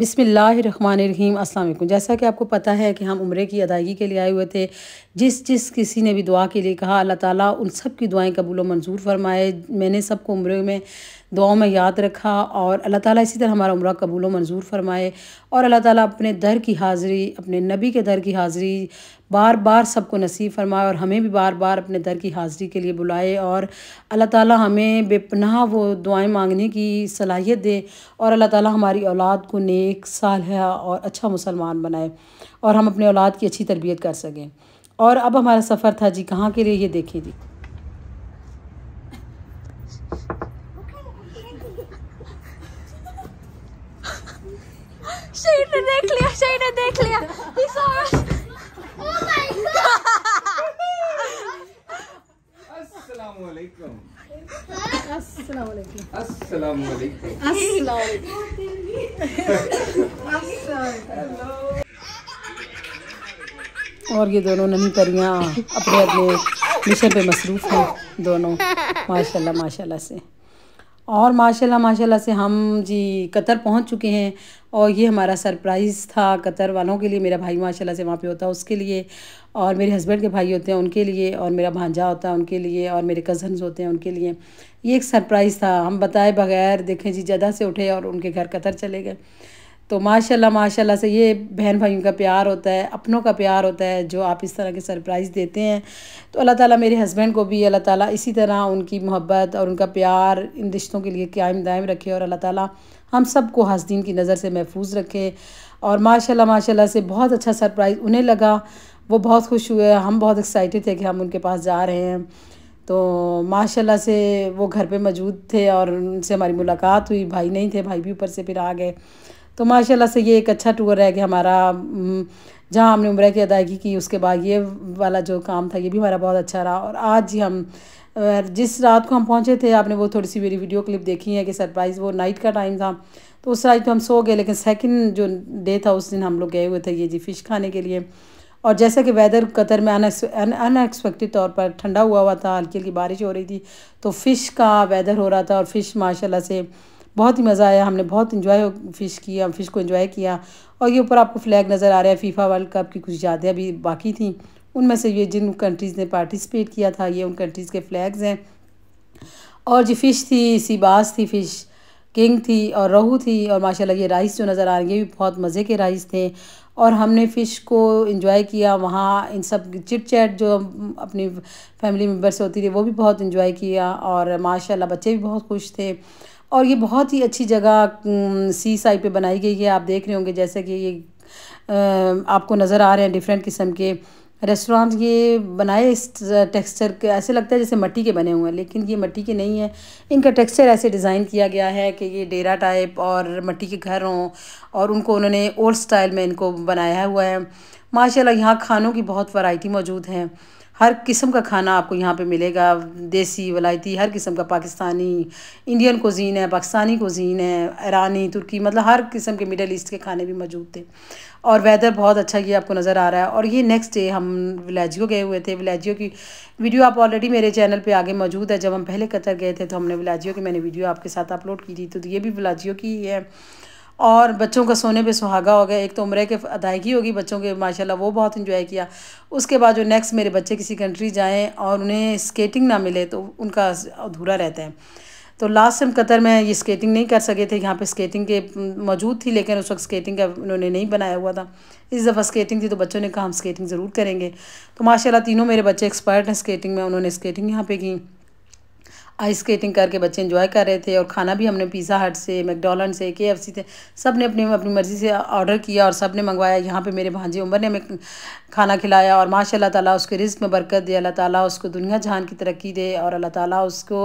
बिसमीम अल्लाम जैसा कि आपको पता है कि हम उम्रे की अदायगी के लिए आए हुए थे जिस जिस किसी ने भी दुआ के लिए कहा अल्लाह ताला उन सब की दुआएं कबूल मंजूर फरमाए मैंने सबको उम्र में दुआओं में याद रखा और अल्लाह ताला इसी तरह हमारा उम्र कबूल मंजूर फरमाए और अल्लाह ताला अपने दर की हाज़िरी अपने नबी के दर की हाज़िरी बार बार सबको नसीब फरमाए और हमें भी बार बार अपने दर की हाज़री के लिए बुलाए और अल्लाह ताला हमें बेपनाह वो दुआएं मांगने की सलाहियत दे और अल्लाह ताला हमारी औलाद को नेक साल और अच्छा मुसलमान बनाए और हम अपने औलाद की अच्छी तरबियत कर सकें और अब हमारा सफ़र था जी कहाँ के लिए ये देखिए जी शहीद ने देख लिया शहीद ने देख लिया oh अस्सलाम वालेकुम अस्सलाम वालेकुम अस्सलाम वालेकुम अस्सलाम और ये दोनों नन्ही परियाँ अपने अपने मिशन पे मसरूफ़ हैं दोनों माशाल्लाह माशाल्लाह से और माशाल्लाह माशाल्लाह से हम जी कतर पहुंच चुके हैं और ये हमारा सरप्राइज़ था कतर वालों के लिए मेरा भाई माशाल्लाह से वहाँ पे होता है उसके लिए और मेरे हस्बैंड के भाई होते हैं उनके लिए और मेरा भांजा होता है उनके लिए और मेरे कज़न्स होते हैं उनके लिए ये एक सरप्राइज़ था हम बताए बगैर देखें जी जदा से उठे और उनके घर कतर चले गए तो माशाल्लाह माशाल्लाह से ये बहन भाइयों का प्यार होता है अपनों का प्यार होता है जो आप इस तरह के सरप्राइज़ देते हैं तो अल्लाह ताला मेरे हस्बैंड को भी अल्लाह ताला इसी तरह उनकी मोहब्बत और उनका प्यार इन रिश्तों के लिए कायम दायम रखे और अल्लाह ताला हम सबको हसदीन की नज़र से महफूज रखे और माशाल्लाह माशाल्लाह से बहुत अच्छा सरप्राइज़ उन्हें लगा वो बहुत खुश हुए हम बहुत एक्साइटेड थे कि हम उनके पास जा रहे हैं तो माशाल्लाह से वो घर पर मौजूद थे और उनसे हमारी मुलाकात हुई भाई नहीं थे भाई भी ऊपर से फिर आ गए तो माशाल्लाह से ये एक अच्छा टूर है कि हमारा हम्म, जहाँ हमने उम्र की अदायगी की उसके बाद ये वाला जो काम था ये भी हमारा बहुत अच्छा रहा और आज ही हम जिस रात को हम पहुँचे थे आपने वो थोड़ी सी मेरी वीडियो क्लिप देखी है कि सरप्राइज़ वो नाइट का टाइम था तो उस रात तो हम सो गए लेकिन सेकंड जो डे था उस दिन हम लोग गए हुए थे ये जी फ़िश खाने के लिए और जैसा कि वेदर कतर में अनएक्सपेक्टेड तौर पर ठंडा हुआ हुआ था हल्की हल्की बारिश हो रही थी तो फ़िश का वेदर हो रहा था और फ़िश माशाला से बहुत ही मज़ा आया हमने बहुत इन्जॉय फ़िश किया फ़िश को इन्जॉय किया और ये ऊपर आपको फ्लैग नज़र आ रहा है फीफा वर्ल्ड कप की कुछ यादें अभी बाकी थी उनमें से ये जिन कंट्रीज़ ने पार्टिसिपेट किया था ये उन कंट्रीज़ के फ्लैग्स हैं और जो फ़िश थी सीबास थी फ़िश किंग थी और रोहू थी और माशाल्लाह ये राइस जो नज़र आ रही है भी बहुत मज़े के राइस थे और हमने फ़िश को इंजॉय किया वहाँ इन सब चिट चैट जो अपनी फैमिली मेम्बर से होती थी वो भी बहुत इंजॉय किया और माशाल्लाह बच्चे भी बहुत खुश थे और ये बहुत ही अच्छी जगह सी साइड पे बनाई गई है आप देख रहे होंगे जैसे कि ये आपको नज़र आ रहे हैं डिफरेंट किस्म के रेस्टोरेंट ये बनाए इस टेक्सचर के ऐसे लगता है जैसे मट्टी के बने हुए हैं लेकिन ये मट्टी के नहीं है इनका टेक्सचर ऐसे डिज़ाइन किया गया है कि ये डेरा टाइप और मट्टी के घर हों और उनको उन्होंने ओल्ड स्टाइल में इनको बनाया हुआ है माशाल्लाह यहाँ खानों की बहुत वैरायटी मौजूद है हर किस्म का खाना आपको यहाँ पे मिलेगा देसी वलायती हर किस्म का पाकिस्तानी इंडियन कोजीन है पाकिस्तानी कोजीन है ईरानी तुर्की मतलब हर किस्म के मिडल ईस्ट के खाने भी मौजूद थे और वेदर बहुत अच्छा ये आपको नज़र आ रहा है और ये नेक्स्ट डे हम विलेजियो गए हुए थे विलेजियो की वीडियो आप ऑलरेडी मेरे चैनल पे आगे मौजूद है जब हम पहले कतर गए थे तो हमने विलेजियो की मैंने वीडियो आपके साथ अपलोड की थी तो ये भी विलेजियो की है और बच्चों का सोने पे सुहागा हो गया एक तो उम्र के अदायगी होगी बच्चों के माशाल्लाह वो बहुत इन्जॉय किया उसके बाद जो नेक्स्ट मेरे बच्चे किसी कंट्री जाएँ और उन्हें स्केटिंग ना मिले तो उनका अधूरा रहता है तो लास्ट टाइम कतर में ये स्केटिंग नहीं कर सके थे यहाँ पे स्केटिंग के मौजूद थी लेकिन उस वक्त स्केटिंग का उन्होंने नहीं बनाया हुआ था इस दफ़ा स्केटिंग थी तो बच्चों ने कहा हम स्केटिंग ज़रूर करेंगे तो माशाल्लाह तीनों मेरे बच्चे एक्सपर्ट हैं स्केटिंग में उन्होंने स्केटिंग यहाँ पे की आइस स्केटिंग करके बच्चे इन्जॉय कर रहे थे और खाना भी हमने पिज़्ज़ा हट से मैकडोनल्ड से के से सब ने अपनी अपनी मर्ज़ी से ऑर्डर किया और सब ने मंगवाया यहाँ पे मेरे भांजे उमर ने हमें खाना खिलाया और माशा ताला उसके रिस्क में बरकत दे अल्लाह ताला उसको दुनिया जहान की तरक्की दे और अल्लाह ताली उसको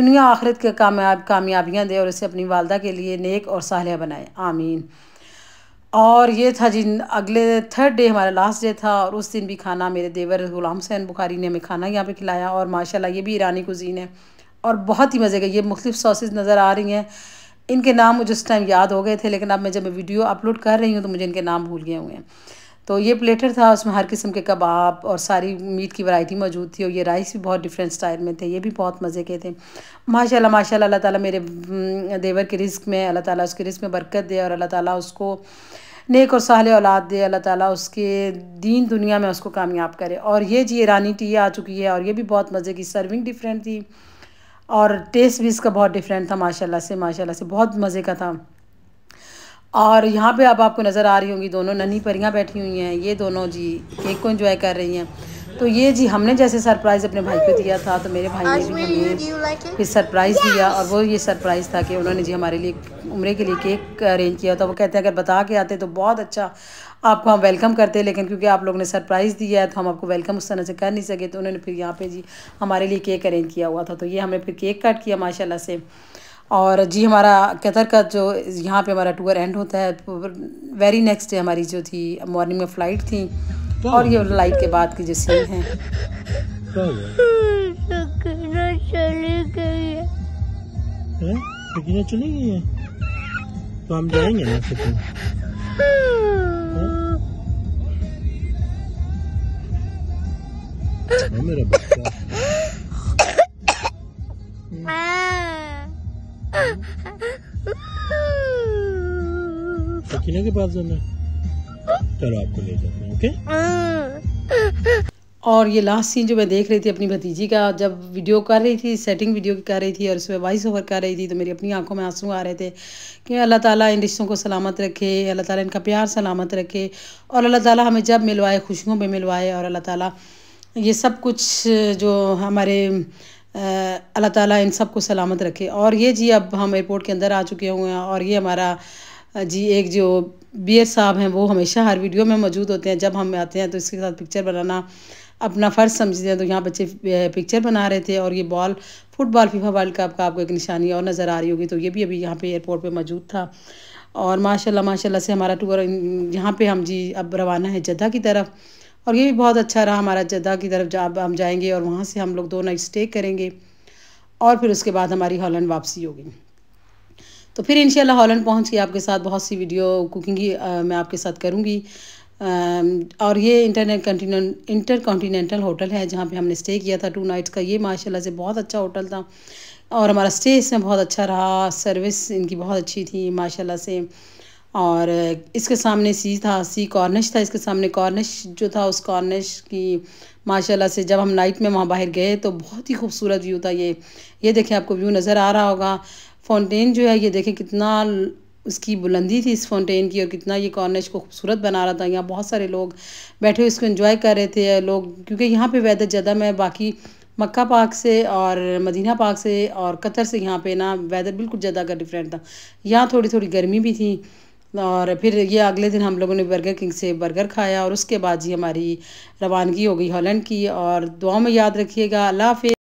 दुनिया आखिरत के कामयाब कामयाबियाँ दे और उसे अपनी वालदा के लिए नेक और सहलिया बनाए आमीन और ये था जिन अगले थर्ड डे हमारा लास्ट डे था और उस दिन भी खाना मेरे देवर गुलाम हुसैन बुखारी ने हमें खाना यहाँ पे खिलाया और माशाल्लाह ये भी ईरानी कुजीन है और बहुत ही मज़े का ये मुख्तलिफ़ सॉसेज नज़र आ रही हैं इनके नाम मुझे उस टाइम याद हो गए थे लेकिन अब मैं जब मैं वीडियो अपलोड कर रही हूँ तो मुझे इनके नाम भूल गए हुए हैं तो ये प्लेटर था उसमें हर किस्म के कबाब और सारी मीट की वैरायटी मौजूद थी और ये राइस भी बहुत डिफरेंट स्टाइल में थे ये भी बहुत मज़े के थे माशाल्लाह माशाल्लाह अल्लाह ताला मेरे देवर के रिस्क में अल्लाह ताला उसके रिस्क में बरकत दे और अल्लाह ताला उसको नेक और साल औलाद दे अल्लाह ताला उसके दीन दुनिया में उसको कामयाब करे और ये जी रानी टी आ चुकी है और ये भी बहुत मज़े की सर्विंग डिफरेंट थी और टेस्ट भी इसका बहुत डिफरेंट था माशाल्लाह से माशाल्लाह से बहुत मज़े का था और यहाँ पे अब आप आपको नज़र आ रही होंगी दोनों नन्ही परियाँ बैठी हुई हैं ये दोनों जी केक को इन्जॉय कर रही हैं तो ये जी हमने जैसे सरप्राइज़ अपने भाई को दिया था तो मेरे भाई ने भी हमें फिर सरप्राइज़ दिया और वो ये सरप्राइज़ था कि उन्होंने जी हमारे लिए उम्र के लिए केक अरेंज किया था वो कहते हैं अगर बता के आते तो बहुत अच्छा आपको हम वेलकम करते हैं लेकिन क्योंकि आप लोग ने सरप्राइज़ दिया है तो हम आपको वेलकम उस तरह से कर नहीं सके तो उन्होंने फिर यहाँ पर जी हमारे लिए केक अरेंज किया हुआ था तो ये हमने फिर केक कट किया माशाला से और जी हमारा कतर का जो यहाँ पे हमारा टूर एंड होता है वेरी नेक्स्ट डे हमारी जो थी मॉर्निंग में फ़्लाइट थी और ये लाइट के बाद की जो सीन है चली गई है तो हम जाएंगे ना तो। मेरा बच्चा हाँ। तो के पास जाना है चलो आपको ले जाते हैं ओके और ये लास्ट सीन जो मैं देख रही थी अपनी भतीजी का जब वीडियो कर रही थी सेटिंग वीडियो की कर रही थी और उसमें वॉइस ओवर कर रही थी तो मेरी अपनी आंखों में आंसू आ रहे थे कि अल्लाह ताला इन रिश्तों को सलामत रखे अल्लाह ताला इनका प्यार सलामत रखे और अल्लाह ताला हमें जब मिलवाए खुशियों में मिलवाए और अल्लाह ताला ये सब कुछ जो हमारे अल्लाह ताला इन सब सलामत रखे और ये जी अब हम एयरपोर्ट के अंदर आ चुके हुए हैं और ये हमारा जी एक जो एस साहब हैं वो हमेशा हर वीडियो में मौजूद होते हैं जब हम आते हैं तो इसके साथ पिक्चर बनाना अपना फ़र्ज समझते हैं तो यहाँ बच्चे पिक्चर बना रहे थे और ये ball football FIFA world cup का आपको एक निशानी और नज़र आ रही होगी तो ये भी अभी यहाँ पे एयरपोर्ट पे मौजूद था और माशाल्लाह माशाल्लाह से हमारा टूर यहाँ पे हम जी अब रवाना है जद्दा की तरफ और ये भी बहुत अच्छा रहा हमारा जद्दा की तरफ जब हम जाएँगे और वहाँ से हम लोग दो नाइट स्टे करेंगे और फिर उसके बाद हमारी हॉलैंड वापसी होगी तो फिर इन हॉलैंड पहुँच के आपके साथ बहुत सी वीडियो कुकिंग की मैं आपके साथ करूँगी और ये internet continent Intercontinental hotel है जहाँ पे हमने स्टे किया था टू नाइट्स का ये माशाल्लाह से बहुत अच्छा होटल था और हमारा स्टे इसमें बहुत अच्छा रहा सर्विस इनकी बहुत अच्छी थी माशाल्लाह से और इसके सामने सी था सी कॉर्निश था इसके सामने कॉर्निश जो था उस कॉर्निश की माशाल्लाह से जब हम नाइट में वहाँ बाहर गए तो बहुत ही खूबसूरत व्यू था ये ये देखें आपको व्यू नज़र आ रहा होगा फ़ाउंटेन जो है ये देखें कितना उसकी बुलंदी थी इस फाउंटेन की और कितना ये कॉर्नर इसको खूबसूरत बना रहा था यहाँ बहुत सारे लोग बैठे हुए इसको इन्जॉय कर रहे थे लोग क्योंकि यहाँ पे वेदर ज़्यादा मैं बाकी मक्का पाक से और मदीना पाक से और कतर से यहाँ पे ना वेदर बिल्कुल ज़्यादा का डिफरेंट था यहाँ थोड़ी थोड़ी गर्मी भी थी और फिर ये अगले दिन हम लोगों ने बर्गर किंग से बर्गर खाया और उसके बाद ही हमारी रवानगी हो गई हॉलैंड की और दुआ में याद रखिएगा अल्लाह हाफि